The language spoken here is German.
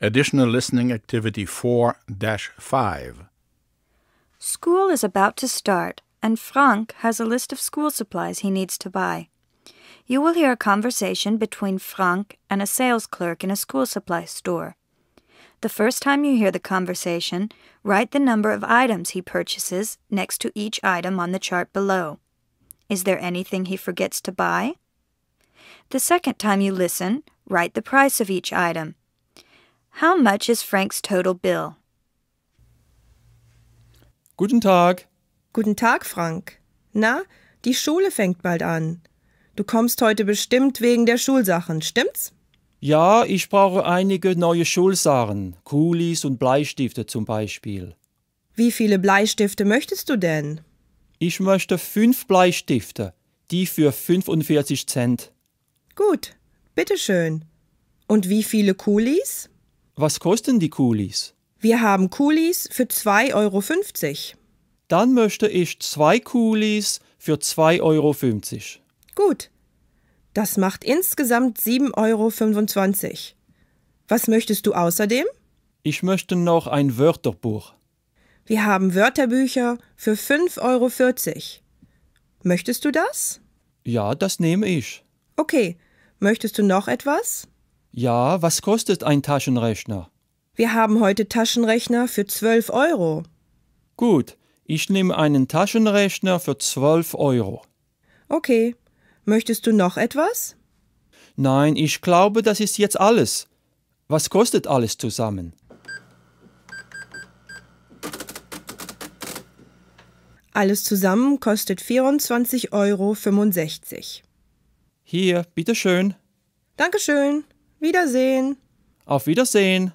Additional Listening Activity 4 5. School is about to start, and Frank has a list of school supplies he needs to buy. You will hear a conversation between Frank and a sales clerk in a school supply store. The first time you hear the conversation, write the number of items he purchases next to each item on the chart below. Is there anything he forgets to buy? The second time you listen, write the price of each item. How much is Frank's total bill? Guten Tag. Guten Tag, Frank. Na, die Schule fängt bald an. Du kommst heute bestimmt wegen der Schulsachen, stimmt's? Ja, ich brauche einige neue Schulsachen, Kulis und Bleistifte zum Beispiel. Wie viele Bleistifte möchtest du denn? Ich möchte fünf Bleistifte, die für 45 Cent. Gut, bitteschön. Und wie viele Kulis? Was kosten die Kulis? Wir haben Kulis für 2,50 Euro. Dann möchte ich zwei Kulis für 2,50 Euro. Gut. Das macht insgesamt 7,25 Euro. Was möchtest du außerdem? Ich möchte noch ein Wörterbuch. Wir haben Wörterbücher für 5,40 Euro. Möchtest du das? Ja, das nehme ich. Okay. Möchtest du noch etwas? Ja, was kostet ein Taschenrechner? Wir haben heute Taschenrechner für 12 Euro. Gut, ich nehme einen Taschenrechner für 12 Euro. Okay. Möchtest du noch etwas? Nein, ich glaube, das ist jetzt alles. Was kostet alles zusammen? Alles zusammen kostet 24,65 Euro. Hier, bitteschön. Dankeschön. Wiedersehen. Auf Wiedersehen.